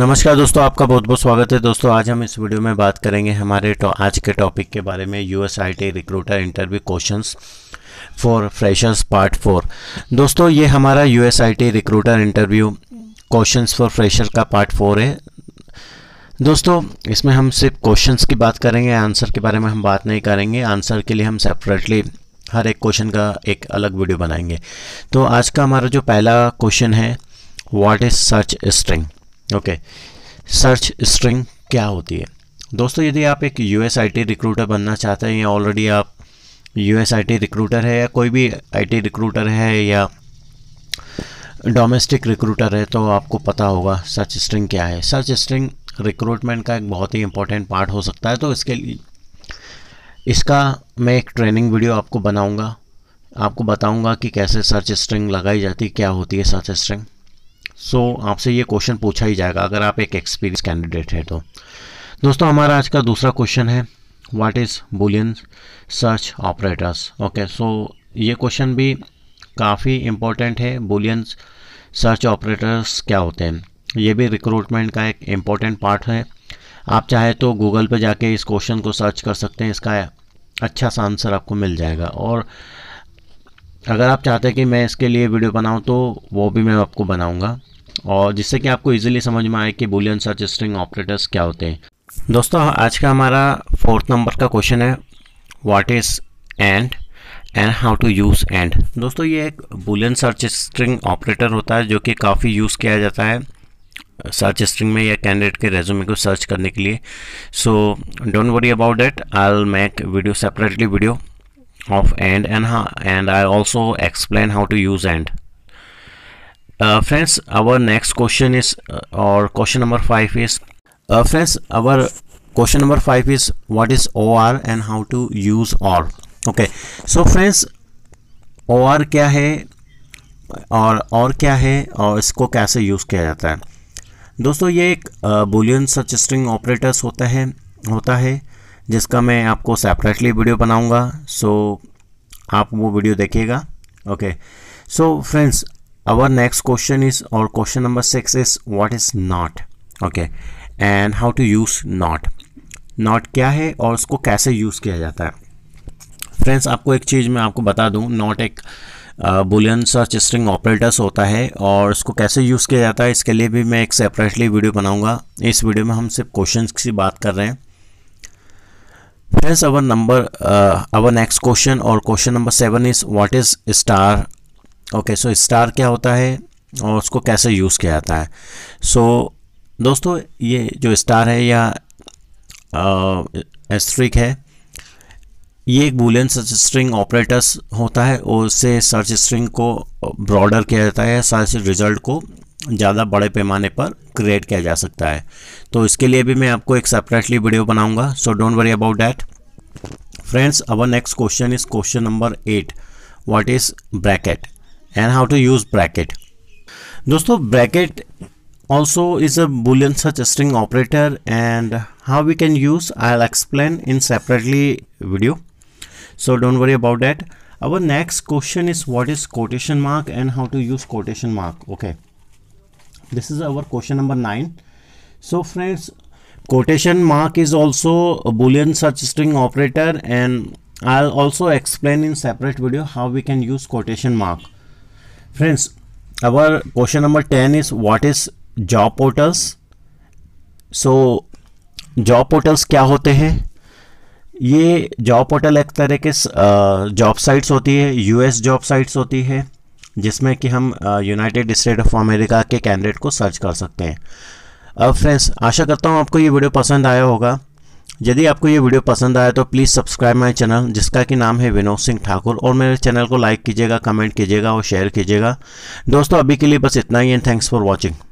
नमस्कार दोस्तों आपका बहुत बहुत स्वागत है दोस्तों आज हम इस वीडियो में बात करेंगे हमारे आज के टॉपिक के बारे में U S I T recruiter interview questions for freshers part four दोस्तों ये हमारा U S I T recruiter interview questions for fresher का पार्ट फोर है दोस्तों इसमें हम सिर्फ क्वेश्चन की बात करेंगे आंसर के बारे में हम बात नहीं करेंगे आंसर के लिए हम सेपरेटली हर एक क्वेश्चन का एक अलग वीडियो बनाएंगे तो आज का हमारा जो पहला क्वेश्चन है what is search string okay search string क्या होती है दोस्तों यदि आप एक U S I T recruiter बनना चाहते हैं या ऑलरेडी आप U S I T recruiter है या कोई भी आई टी रिक्रूटर है या डोमेस्टिक रिक्रूटर है तो आपको पता होगा सर्च स्ट्रिंग क्या है सर्च स्ट्रिंग रिक्रूटमेंट का एक बहुत ही इंपॉर्टेंट पार्ट हो सकता है तो इसके लिए इसका मैं एक ट्रेनिंग वीडियो आपको बनाऊंगा आपको बताऊंगा कि कैसे सर्च स्ट्रिंग लगाई जाती क्या होती है सर्च स्ट्रिंग सो so, आपसे ये क्वेश्चन पूछा ही जाएगा अगर आप एक एक्सपीरियंस कैंडिडेट हैं तो दोस्तों हमारा आज का दूसरा क्वेश्चन है what is Boolean search operators okay so ये क्वेश्चन भी काफ़ी इम्पोर्टेंट है बुलियन सर्च ऑपरेटर्स क्या होते हैं ये भी रिक्रूटमेंट का एक इम्पॉर्टेंट पार्ट है आप चाहे तो गूगल पर जाके इस क्वेश्चन को सर्च कर सकते हैं इसका अच्छा सा आंसर आपको मिल जाएगा और अगर आप चाहते हैं कि मैं इसके लिए वीडियो बनाऊं तो वो भी मैं आपको बनाऊंगा और जिससे कि आपको इजीली समझ में आए कि बुलियन सर्च स्ट्रिंग ऑपरेटर्स क्या होते हैं दोस्तों आज का हमारा फोर्थ नंबर का क्वेश्चन है what is and and how to use and दोस्तों ये एक बुलियन सर्च स्ट्रिंग ऑपरेटर होता है जो कि काफ़ी यूज़ किया जाता है सर्च स्ट्रिंग में या कैंडिडेट के रेज्यूमे को सर्च करने के लिए so don't worry about that I make video separately video of and and and I also explain how to use and friends our next question is our question number five is friends our question number five is what is O R and how to use or okay so friends O R क्या है और और क्या है और इसको कैसे use किया जाता है दोस्तों ये एक बुलियन सच स्ट्रिंग ऑपरेटर्स होता है होता है जिसका मैं आपको सेपरेटली वीडियो बनाऊंगा सो so, आप वो वीडियो देखिएगा okay so friends our next question is or question number six is what is not okay and how to use not not क्या है और उसको कैसे यूज़ किया जाता है फ्रेंड्स आपको एक चीज़ मैं आपको बता दूँ नॉट एक बुलियन सर्च स्ट्रिंग ऑपरेटर्स होता है और उसको कैसे यूज़ किया जाता है इसके लिए भी मैं एक सेपरेटली वीडियो बनाऊंगा इस वीडियो में हम सिर्फ क्वेश्चन की बात कर रहे हैं friends our number our next question our question number seven is what is star okay so star क्या होता है और उसको कैसे यूज़ किया जाता है सो so, दोस्तों ये जो स्टार है या एस्ट्रिक है ये एक बुलियन सर्च स्ट्रिंग ऑपरेटर्स होता है और उससे सर्च स्ट्रिंग को ब्रॉडर किया जाता है सर्च रिजल्ट को ज़्यादा बड़े पैमाने पर क्रिएट किया जा सकता है तो इसके लिए भी मैं आपको एक सेपरेटली वीडियो बनाऊंगा so don't worry about that friends our next question is question number eight what is bracket and how to use bracket दोस्तों bracket also is a boolean search string operator and how we can use I'll explain in separately video so don't worry about that our next question is what is quotation mark and how to use quotation mark okay this is our question number nine so friends quotation mark is also a boolean search string operator and I'll also explain in separate video how we can use quotation mark friends our question number ten is what is job portals so job portals क्या होते हैं ये job portal एक तरह के job sites होती है US job sites होती है जिसमें कि हम यूनाइटेड स्टेट ऑफ अमेरिका के कैंडिडेट को सर्च कर सकते हैं अब फ्रेंड्स आशा करता हूँ आपको ये वीडियो पसंद आया होगा यदि आपको ये वीडियो पसंद आया तो प्लीज़ सब्सक्राइब माई चैनल जिसका कि नाम है विनोद सिंह ठाकुर और मेरे चैनल को लाइक कीजिएगा कमेंट कीजिएगा और शेयर कीजिएगा दोस्तों अभी के लिए बस इतना ही एंड थैंक्स फॉर वॉचिंग